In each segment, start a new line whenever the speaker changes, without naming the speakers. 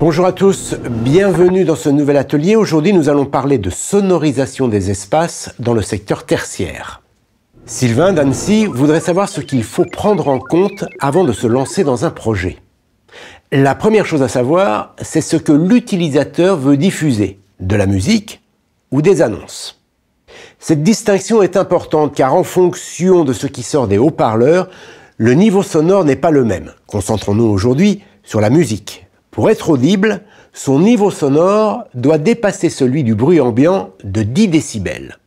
Bonjour à tous, bienvenue dans ce nouvel atelier. Aujourd'hui, nous allons parler de sonorisation des espaces dans le secteur tertiaire. Sylvain d'Annecy voudrait savoir ce qu'il faut prendre en compte avant de se lancer dans un projet. La première chose à savoir, c'est ce que l'utilisateur veut diffuser, de la musique ou des annonces. Cette distinction est importante car en fonction de ce qui sort des haut-parleurs, le niveau sonore n'est pas le même. Concentrons-nous aujourd'hui sur la musique. Pour être audible, son niveau sonore doit dépasser celui du bruit ambiant de 10 décibels.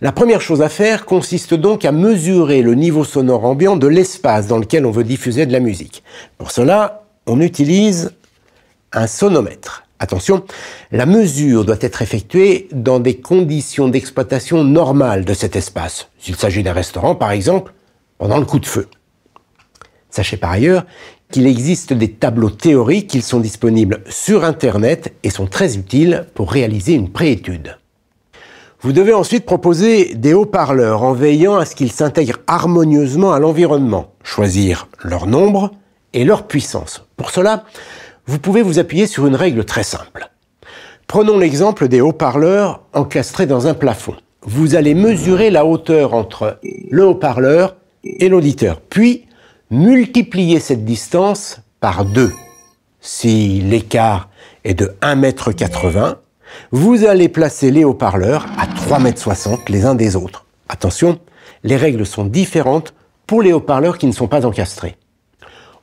La première chose à faire consiste donc à mesurer le niveau sonore ambiant de l'espace dans lequel on veut diffuser de la musique. Pour cela, on utilise un sonomètre. Attention, la mesure doit être effectuée dans des conditions d'exploitation normales de cet espace, s'il s'agit d'un restaurant par exemple, pendant le coup de feu. Sachez par ailleurs qu'il existe des tableaux théoriques qu'ils sont disponibles sur Internet et sont très utiles pour réaliser une préétude. Vous devez ensuite proposer des haut-parleurs en veillant à ce qu'ils s'intègrent harmonieusement à l'environnement, choisir leur nombre et leur puissance. Pour cela, vous pouvez vous appuyer sur une règle très simple. Prenons l'exemple des haut-parleurs encastrés dans un plafond. Vous allez mesurer la hauteur entre le haut-parleur et l'auditeur, puis multipliez cette distance par 2. Si l'écart est de 1,80 m, vous allez placer les haut-parleurs à 3,60 m les uns des autres. Attention, les règles sont différentes pour les haut-parleurs qui ne sont pas encastrés.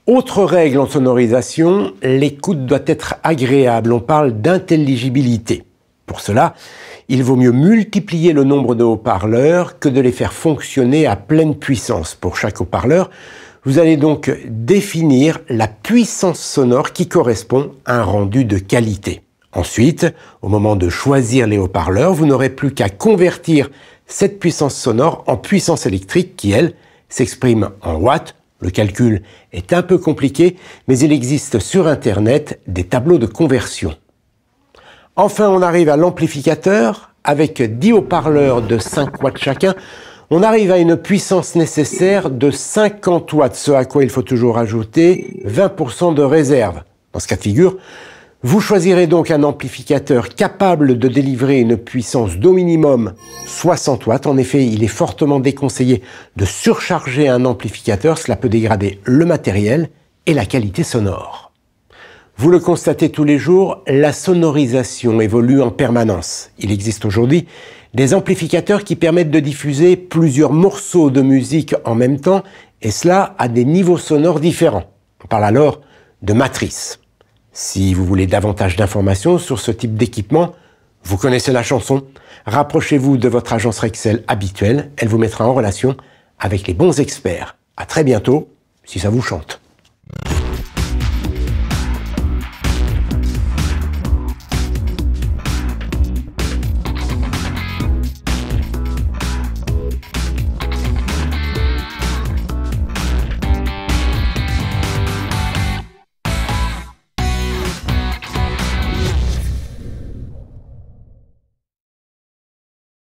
Autre règle en sonorisation, l'écoute doit être agréable. On parle d'intelligibilité. Pour cela, il vaut mieux multiplier le nombre de haut-parleurs que de les faire fonctionner à pleine puissance. Pour chaque haut-parleur, vous allez donc définir la puissance sonore qui correspond à un rendu de qualité. Ensuite, au moment de choisir les haut-parleurs, vous n'aurez plus qu'à convertir cette puissance sonore en puissance électrique qui, elle, s'exprime en watts. Le calcul est un peu compliqué, mais il existe sur Internet des tableaux de conversion. Enfin, on arrive à l'amplificateur avec 10 haut-parleurs de 5 watts chacun. On arrive à une puissance nécessaire de 50 watts, ce à quoi il faut toujours ajouter 20% de réserve. Dans ce cas de figure, vous choisirez donc un amplificateur capable de délivrer une puissance d'au minimum 60 watts. En effet, il est fortement déconseillé de surcharger un amplificateur, cela peut dégrader le matériel et la qualité sonore. Vous le constatez tous les jours, la sonorisation évolue en permanence. Il existe aujourd'hui des amplificateurs qui permettent de diffuser plusieurs morceaux de musique en même temps, et cela à des niveaux sonores différents. On parle alors de matrice. Si vous voulez davantage d'informations sur ce type d'équipement, vous connaissez la chanson, rapprochez-vous de votre agence Rexel habituelle, elle vous mettra en relation avec les bons experts. À très bientôt, si ça vous chante.